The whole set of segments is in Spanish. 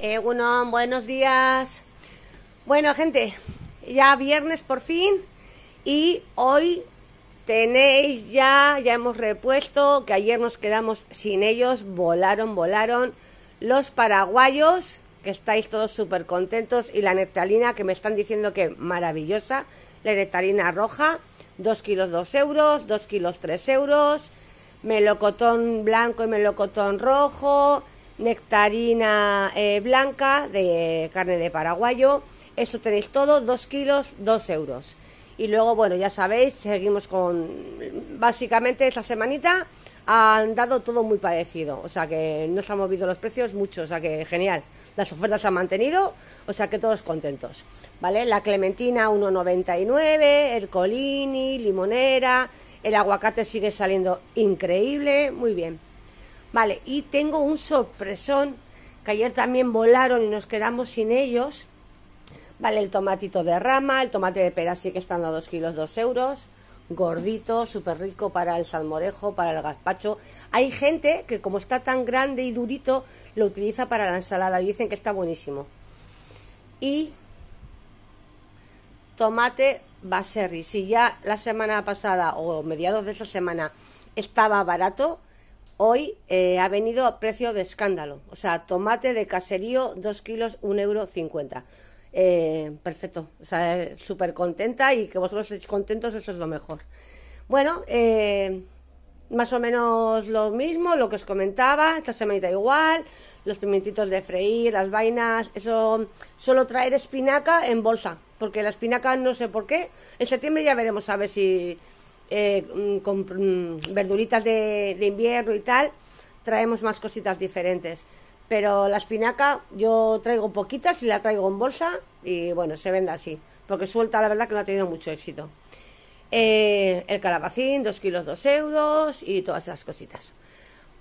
Egunon, eh, buenos días. Bueno, gente, ya viernes por fin y hoy tenéis ya, ya hemos repuesto, que ayer nos quedamos sin ellos, volaron, volaron los paraguayos, que estáis todos súper contentos, y la nectalina que me están diciendo que maravillosa, la nectarina roja, 2 kilos 2 euros, 2 kilos 3 euros, melocotón blanco y melocotón rojo, nectarina eh, blanca de carne de paraguayo. Eso tenéis todo, 2 kilos, 2 euros. Y luego, bueno, ya sabéis, seguimos con... Básicamente esta semanita han dado todo muy parecido. O sea que no se han movido los precios mucho. O sea que genial. Las ofertas se han mantenido. O sea que todos contentos. ¿Vale? La clementina 1,99. El colini, limonera. El aguacate sigue saliendo increíble. Muy bien. Vale, y tengo un sorpresón que ayer también volaron y nos quedamos sin ellos. Vale, el tomatito de rama, el tomate de pera sí que están a 2 kilos 2 euros. Gordito, súper rico para el salmorejo, para el gazpacho. Hay gente que como está tan grande y durito, lo utiliza para la ensalada. dicen que está buenísimo. Y tomate baserri. Si ya la semana pasada o mediados de esa semana estaba barato, hoy eh, ha venido a precio de escándalo. O sea, tomate de caserío, 2 kilos, 1,50 euro. Eh, perfecto. O sea, eh, súper contenta y que vosotros estéis contentos, eso es lo mejor. Bueno, más o menos lo mismo, lo que os comentaba, esta semanita igual, los pimentitos de freír, las vainas, eso, solo traer espinaca en bolsa, porque la espinaca no sé por qué, en septiembre ya veremos a ver si eh, mm, con mm, verduritas de, invierno y tal, traemos más cositas diferentes. Pero la espinaca yo traigo poquitas y la traigo en bolsa y bueno, se vende así, porque suelta la verdad que no ha tenido mucho éxito. Eh, el calabacín, 2 kilos 2 euros y todas esas cositas.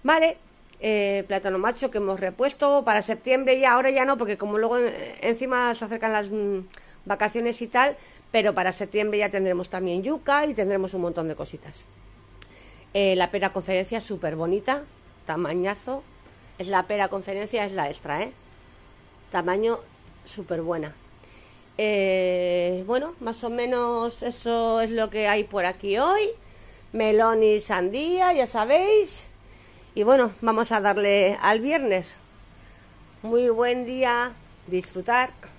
Vale, eh, plátano macho que hemos repuesto para septiembre y ahora ya no, porque como luego encima se acercan las mm, vacaciones y tal, pero para septiembre ya tendremos también yuca y tendremos un montón de cositas. Eh, la pera conferencia súper bonita, tamañazo. Es la pera conferencia, es la extra, ¿eh? Tamaño súper buena. Eh, bueno, más o menos eso es lo que hay por aquí hoy. Melón y sandía, ya sabéis. Y bueno, vamos a darle al viernes. Muy buen día, disfrutar.